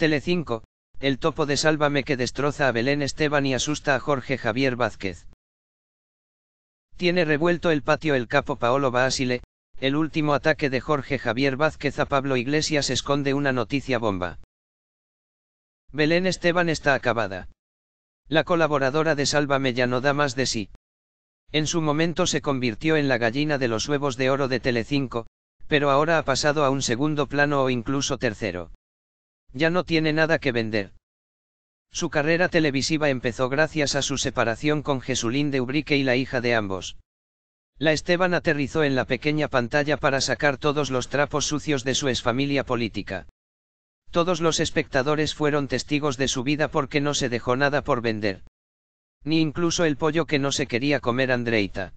Tele5, el topo de Sálvame que destroza a Belén Esteban y asusta a Jorge Javier Vázquez. Tiene revuelto el patio el capo Paolo Basile, el último ataque de Jorge Javier Vázquez a Pablo Iglesias esconde una noticia bomba. Belén Esteban está acabada. La colaboradora de Sálvame ya no da más de sí. En su momento se convirtió en la gallina de los huevos de oro de Telecinco, pero ahora ha pasado a un segundo plano o incluso tercero. Ya no tiene nada que vender. Su carrera televisiva empezó gracias a su separación con Jesulín de Ubrique y la hija de ambos. La Esteban aterrizó en la pequeña pantalla para sacar todos los trapos sucios de su exfamilia política. Todos los espectadores fueron testigos de su vida porque no se dejó nada por vender. Ni incluso el pollo que no se quería comer Andreita.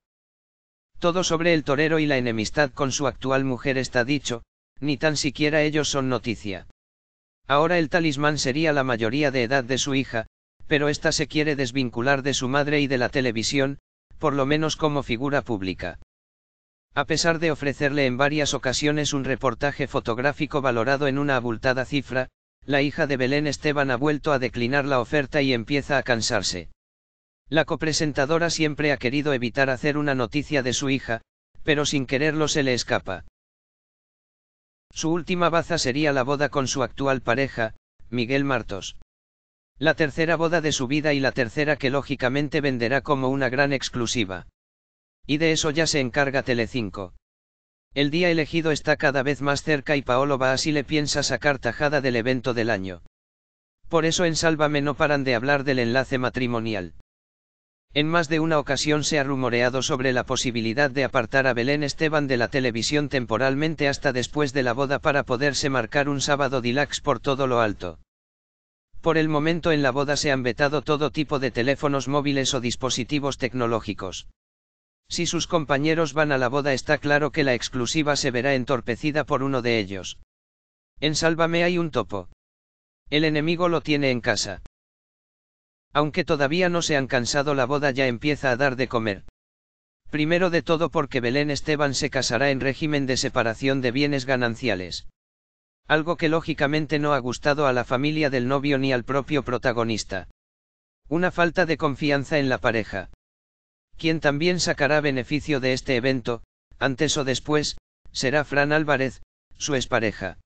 Todo sobre el torero y la enemistad con su actual mujer está dicho, ni tan siquiera ellos son noticia. Ahora el talismán sería la mayoría de edad de su hija, pero ésta se quiere desvincular de su madre y de la televisión, por lo menos como figura pública. A pesar de ofrecerle en varias ocasiones un reportaje fotográfico valorado en una abultada cifra, la hija de Belén Esteban ha vuelto a declinar la oferta y empieza a cansarse. La copresentadora siempre ha querido evitar hacer una noticia de su hija, pero sin quererlo se le escapa. Su última baza sería la boda con su actual pareja, Miguel Martos. La tercera boda de su vida y la tercera que lógicamente venderá como una gran exclusiva. Y de eso ya se encarga Telecinco. El día elegido está cada vez más cerca y Paolo va así le piensa sacar tajada del evento del año. Por eso en Sálvame no paran de hablar del enlace matrimonial. En más de una ocasión se ha rumoreado sobre la posibilidad de apartar a Belén Esteban de la televisión temporalmente hasta después de la boda para poderse marcar un sábado dilax por todo lo alto. Por el momento en la boda se han vetado todo tipo de teléfonos móviles o dispositivos tecnológicos. Si sus compañeros van a la boda está claro que la exclusiva se verá entorpecida por uno de ellos. En Sálvame hay un topo. El enemigo lo tiene en casa. Aunque todavía no se han cansado la boda ya empieza a dar de comer. Primero de todo porque Belén Esteban se casará en régimen de separación de bienes gananciales. Algo que lógicamente no ha gustado a la familia del novio ni al propio protagonista. Una falta de confianza en la pareja. Quien también sacará beneficio de este evento, antes o después, será Fran Álvarez, su expareja.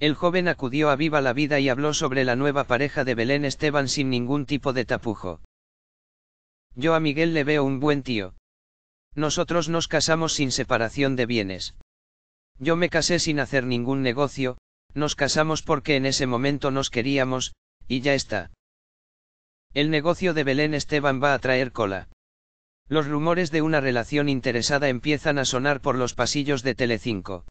El joven acudió a Viva la Vida y habló sobre la nueva pareja de Belén Esteban sin ningún tipo de tapujo. Yo a Miguel le veo un buen tío. Nosotros nos casamos sin separación de bienes. Yo me casé sin hacer ningún negocio, nos casamos porque en ese momento nos queríamos, y ya está. El negocio de Belén Esteban va a traer cola. Los rumores de una relación interesada empiezan a sonar por los pasillos de Telecinco.